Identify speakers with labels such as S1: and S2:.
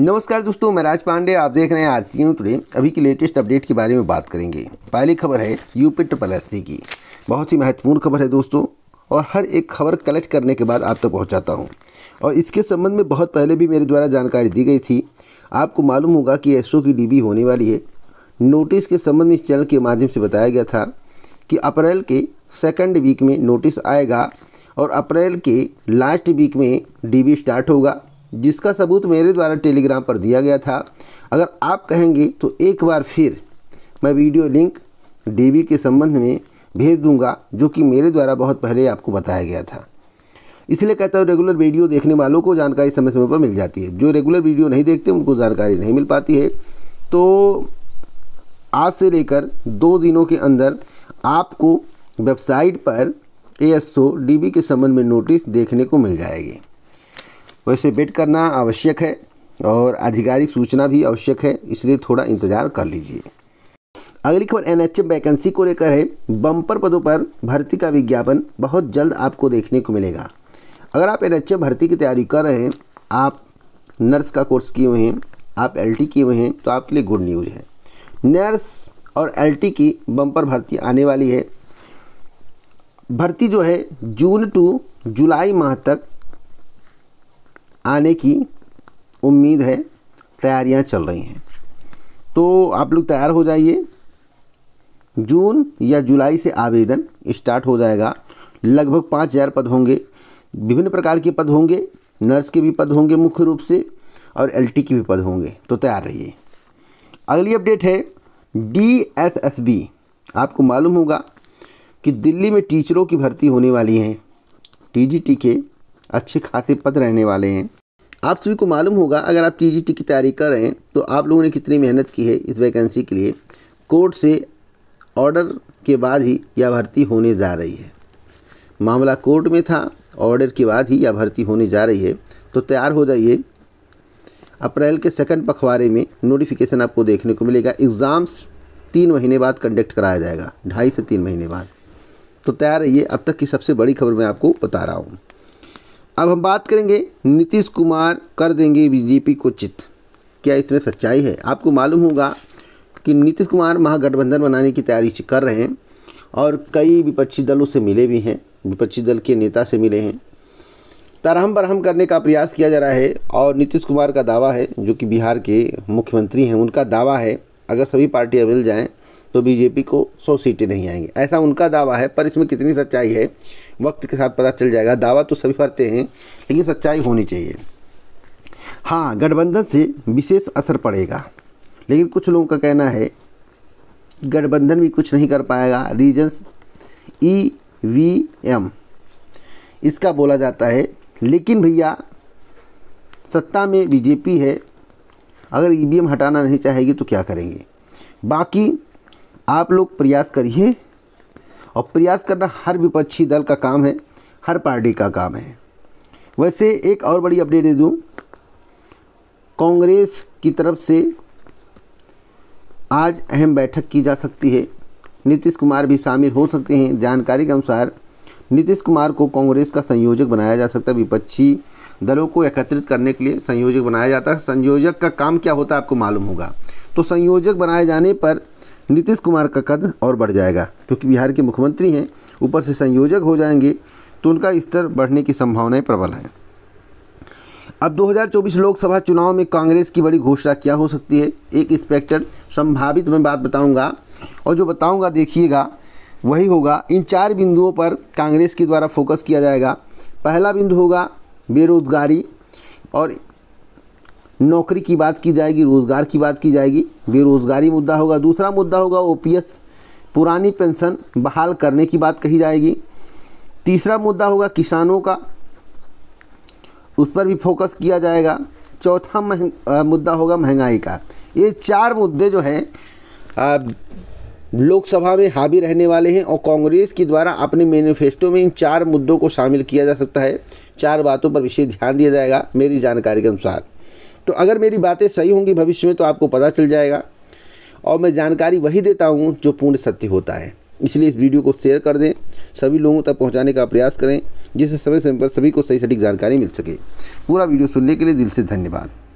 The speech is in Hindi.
S1: नमस्कार दोस्तों मैं राज पांडे आप देख रहे हैं आर सी टुडे अभी की लेटेस्ट अपडेट के बारे में बात करेंगे पहली खबर है यूपी ट्रिपल एस की बहुत ही महत्वपूर्ण खबर है दोस्तों और हर एक खबर कलेक्ट करने के बाद आप तक तो पहुंचाता हूं और इसके संबंध में बहुत पहले भी मेरे द्वारा जानकारी दी गई थी आपको मालूम होगा कि एसओ की डी होने वाली है नोटिस के संबंध में इस चैनल के माध्यम से बताया गया था कि अप्रैल के सेकेंड वीक में नोटिस आएगा और अप्रैल के लास्ट वीक में डी स्टार्ट होगा जिसका सबूत मेरे द्वारा टेलीग्राम पर दिया गया था अगर आप कहेंगे तो एक बार फिर मैं वीडियो लिंक डीबी के संबंध में भेज दूंगा जो कि मेरे द्वारा बहुत पहले आपको बताया गया था इसलिए कहता हूँ रेगुलर वीडियो देखने वालों को जानकारी समय समय पर मिल जाती है जो रेगुलर वीडियो नहीं देखते उनको जानकारी नहीं मिल पाती है तो आज से लेकर दो दिनों के अंदर आपको वेबसाइट पर ए एस के संबंध में नोटिस देखने को मिल जाएगी वैसे वेट करना आवश्यक है और आधिकारिक सूचना भी आवश्यक है इसलिए थोड़ा इंतज़ार कर लीजिए अगली खबर एन एच वैकेंसी को लेकर है बम्पर पदों पर भर्ती का विज्ञापन बहुत जल्द आपको देखने को मिलेगा अगर आप एन एच भर्ती की तैयारी कर रहे हैं आप नर्स का कोर्स किए हुए हैं आप एल किए हुए हैं तो आपके लिए गुड न्यूज़ है नर्स और एल की बम्पर भर्ती आने वाली है भर्ती जो है जून टू जुलाई माह तक आने की उम्मीद है तैयारियां चल रही हैं तो आप लोग तैयार हो जाइए जून या जुलाई से आवेदन स्टार्ट हो जाएगा लगभग पाँच हज़ार पद होंगे विभिन्न प्रकार के पद होंगे नर्स के भी पद होंगे मुख्य रूप से और एलटी के भी पद होंगे तो तैयार रहिए अगली अपडेट है डी एस एस बी आपको मालूम होगा कि दिल्ली में टीचरों की भर्ती होने वाली है टीजीटी के अच्छे खासे पद रहने वाले हैं आप सभी को मालूम होगा अगर आप टी की तैयारी कर रहे हैं तो आप लोगों ने कितनी मेहनत की है इस वैकेंसी के लिए कोर्ट से ऑर्डर के बाद ही यह भर्ती होने जा रही है मामला कोर्ट में था ऑर्डर के बाद ही यह भर्ती होने जा रही है तो तैयार हो जाइए अप्रैल के सेकंड पखवाड़े में नोटिफिकेशन आपको देखने को मिलेगा एग्ज़ाम्स तीन महीने बाद कंडक्ट कराया जाएगा ढाई से तीन महीने बाद तो तैयार रहिए अब तक की सबसे बड़ी खबर मैं आपको बता रहा हूँ अब हम बात करेंगे नीतीश कुमार कर देंगे बीजेपी को चित क्या इसमें सच्चाई है आपको मालूम होगा कि नीतीश कुमार महागठबंधन बनाने की तैयारी कर रहे हैं और कई विपक्षी दलों से मिले भी हैं विपक्षी दल के नेता से मिले हैं तरहम बरहम करने का प्रयास किया जा रहा है और नीतीश कुमार का दावा है जो कि बिहार के मुख्यमंत्री हैं उनका दावा है अगर सभी पार्टियाँ मिल जाएँ तो बीजेपी को सौ सीटें नहीं आएंगी ऐसा उनका दावा है पर इसमें कितनी सच्चाई है वक्त के साथ पता चल जाएगा दावा तो सभी करते हैं लेकिन सच्चाई होनी चाहिए हाँ गठबंधन से विशेष असर पड़ेगा लेकिन कुछ लोगों का कहना है गठबंधन भी कुछ नहीं कर पाएगा रीजन्स ई वी एम इसका बोला जाता है लेकिन भैया सत्ता में बीजेपी है अगर ई e हटाना नहीं चाहेगी तो क्या करेंगे बाकी आप लोग प्रयास करिए और प्रयास करना हर विपक्षी दल का काम है हर पार्टी का काम है वैसे एक और बड़ी अपडेट दे दूँ कांग्रेस की तरफ से आज अहम बैठक की जा सकती है नीतीश कुमार भी शामिल हो सकते हैं जानकारी के अनुसार नीतीश कुमार को कांग्रेस का संयोजक बनाया जा सकता है विपक्षी दलों को एकत्रित करने के लिए संयोजक बनाया जाता है संयोजक का काम क्या होता है आपको मालूम होगा तो संयोजक बनाए जाने पर नीतीश कुमार का कद और बढ़ जाएगा क्योंकि बिहार के मुख्यमंत्री हैं ऊपर से संयोजक हो जाएंगे तो उनका स्तर बढ़ने की संभावनाएं प्रबल हैं अब 2024 लोकसभा चुनाव में कांग्रेस की बड़ी घोषणा क्या हो सकती है एक इंस्पेक्टर संभावित मैं बात बताऊंगा और जो बताऊंगा देखिएगा वही होगा इन चार बिंदुओं पर कांग्रेस के द्वारा फोकस किया जाएगा पहला बिंदु होगा बेरोजगारी और नौकरी की बात की जाएगी रोज़गार की बात की जाएगी बेरोज़गारी मुद्दा होगा दूसरा मुद्दा होगा ओपीएस पुरानी पेंशन बहाल करने की बात कही जाएगी तीसरा मुद्दा होगा किसानों का उस पर भी फोकस किया जाएगा चौथा महंग, मुद्दा होगा महंगाई का ये चार मुद्दे जो हैं लोकसभा में हावी रहने वाले हैं और कांग्रेस के द्वारा अपने मैनिफेस्टो में इन चार मुद्दों को शामिल किया जा सकता है चार बातों पर विशेष ध्यान दिया जाएगा मेरी जानकारी के अनुसार तो अगर मेरी बातें सही होंगी भविष्य में तो आपको पता चल जाएगा और मैं जानकारी वही देता हूँ जो पूर्ण सत्य होता है इसलिए इस वीडियो को शेयर कर दें सभी लोगों तक पहुँचाने का प्रयास करें जिससे समय समय पर सभी को सही सटीक जानकारी मिल सके पूरा वीडियो सुनने के लिए दिल से धन्यवाद